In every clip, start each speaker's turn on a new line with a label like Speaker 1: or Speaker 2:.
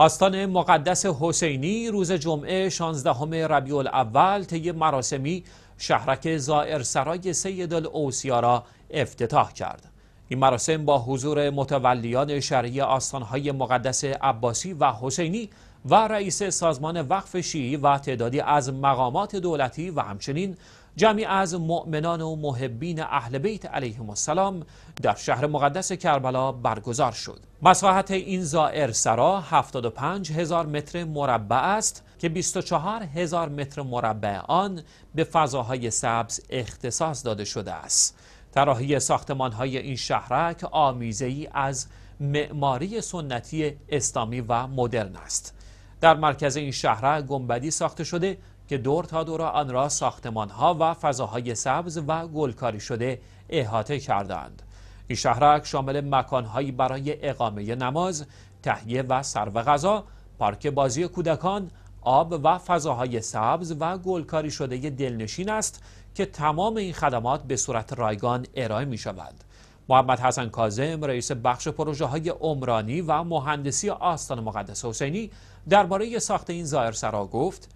Speaker 1: آستان مقدس حسینی روز جمعه 16 ربیع الاول طی مراسمی شهرک زائر سید الاوسیا را افتتاح کرد. این مراسم با حضور متولیان شرعی آستانهای مقدس عباسی و حسینی و رئیس سازمان وقف شیعی و تعدادی از مقامات دولتی و همچنین جمعی از مؤمنان و محبین اهل بیت علیهم السلام در شهر مقدس کربلا برگزار شد. مساحت این زائر سرا 75 هزار متر مربع است که 24 هزار متر مربع آن به فضاهای سبز اختصاص داده شده است. طراحی ساختمان های این شهرک آمیزه از معماری سنتی اسلامی و مدرن است در مرکز این شهرک گنبدی ساخته شده که دور تا دور آن را ساختمان ها و فضاهای سبز و گلکاری شده احاطه کردند این شهرک شامل مکانهایی برای اقامه نماز تهیه و سرو غذا پارک بازی کودکان آب و فضاهای سبز و گلکاری شده دلنشین است که تمام این خدمات به صورت رایگان ارائه می شود. محمد حسن کازم رئیس بخش پروژه های عمرانی و مهندسی آستان مقدس حسینی درباره ساخت این سرا گفت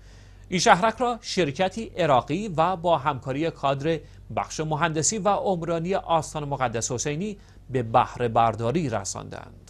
Speaker 1: این شهرک را شرکتی عراقی و با همکاری کادر بخش مهندسی و عمرانی آستان مقدس حسینی به بهره برداری رساندند.